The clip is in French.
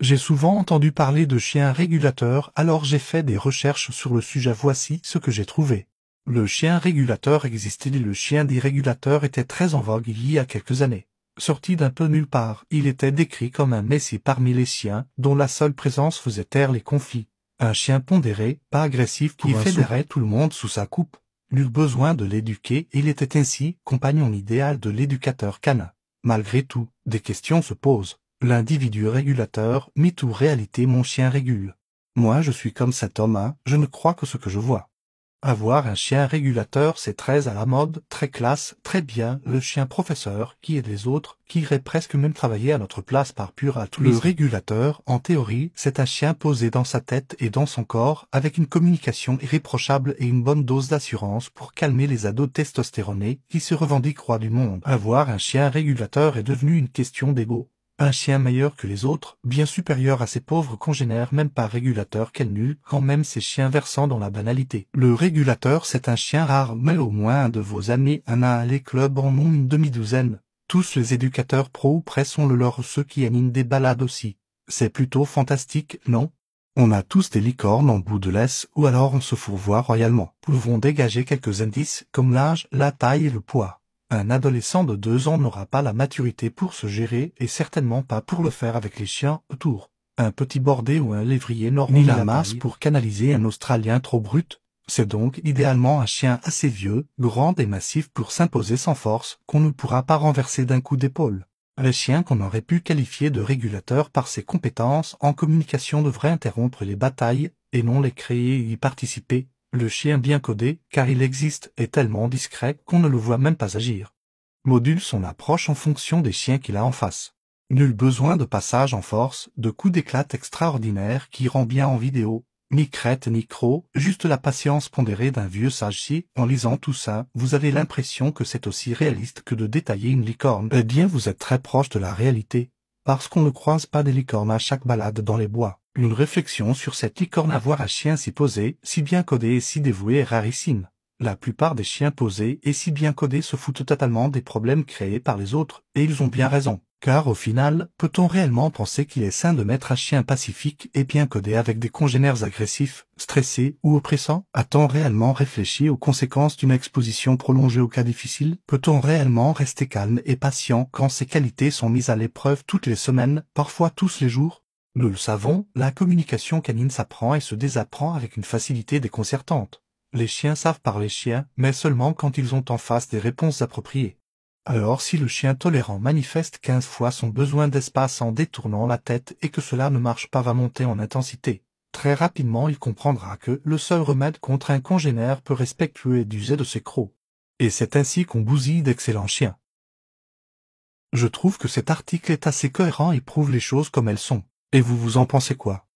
J'ai souvent entendu parler de chiens régulateurs, alors j'ai fait des recherches sur le sujet. Voici ce que j'ai trouvé. Le chien régulateur existait et le chien régulateurs était très en vogue il y a quelques années. Sorti d'un peu nulle part, il était décrit comme un messie parmi les chiens, dont la seule présence faisait taire les conflits. Un chien pondéré, pas agressif, qui fédérait tout le monde sous sa coupe. Nul besoin de l'éduquer, il était ainsi compagnon idéal de l'éducateur canin. Malgré tout, des questions se posent. L'individu régulateur, met tout réalité mon chien régule. Moi je suis comme homme, Thomas, je ne crois que ce que je vois. Avoir un chien régulateur c'est très à la mode, très classe, très bien, le chien professeur qui est les autres, qui irait presque même travailler à notre place par pur altruisme. Le régulateur, en théorie, c'est un chien posé dans sa tête et dans son corps, avec une communication irréprochable et une bonne dose d'assurance pour calmer les ados testostéronés qui se revendiquent roi du monde. Avoir un chien régulateur est devenu une question d'ego. Un chien meilleur que les autres, bien supérieur à ses pauvres congénères même par régulateur qu'elle n'eut, quand même ces chiens versant dans la banalité. Le régulateur c'est un chien rare, mais au moins un de vos amis, un a les clubs en ont une demi-douzaine. Tous les éducateurs pro ou près sont le leur ceux qui animent des balades aussi. C'est plutôt fantastique, non on a tous des licornes en bout de laisse ou alors on se fourvoie royalement. Pouvons dégager quelques indices comme l'âge, la taille et le poids. Un adolescent de deux ans n'aura pas la maturité pour se gérer et certainement pas pour le faire avec les chiens autour. Un petit bordé ou un lévrier n'aura ni la masse pour canaliser un Australien trop brut. C'est donc idéalement un chien assez vieux, grand et massif pour s'imposer sans force, qu'on ne pourra pas renverser d'un coup d'épaule. Les chiens qu'on aurait pu qualifier de régulateurs par ses compétences en communication devraient interrompre les batailles, et non les créer et y participer, le chien bien codé, car il existe, est tellement discret qu'on ne le voit même pas agir. Module son approche en fonction des chiens qu'il a en face. Nul besoin de passage en force, de coups d'éclate extraordinaires qui rend bien en vidéo, ni crête ni croc, juste la patience pondérée d'un vieux sage si, en lisant tout ça, vous avez l'impression que c'est aussi réaliste que de détailler une licorne. Eh bien, vous êtes très proche de la réalité, parce qu'on ne croise pas des licornes à chaque balade dans les bois. Une réflexion sur cette licorne à voir un chien si posé, si bien codé et si dévoué est rarissime. La plupart des chiens posés et si bien codés se foutent totalement des problèmes créés par les autres, et ils ont bien raison. Car au final, peut-on réellement penser qu'il est sain de mettre un chien pacifique et bien codé avec des congénères agressifs, stressés ou oppressants A-t-on réellement réfléchi aux conséquences d'une exposition prolongée au cas difficile Peut-on réellement rester calme et patient quand ces qualités sont mises à l'épreuve toutes les semaines, parfois tous les jours nous le savons, la communication canine s'apprend et se désapprend avec une facilité déconcertante. Les chiens savent parler chiens, mais seulement quand ils ont en face des réponses appropriées. Alors si le chien tolérant manifeste quinze fois son besoin d'espace en détournant la tête et que cela ne marche pas va monter en intensité. Très rapidement il comprendra que le seul remède contre un congénère peu respectueux est d'user de ses crocs. Et c'est ainsi qu'on bousille d'excellents chiens. Je trouve que cet article est assez cohérent et prouve les choses comme elles sont. Et vous vous en pensez quoi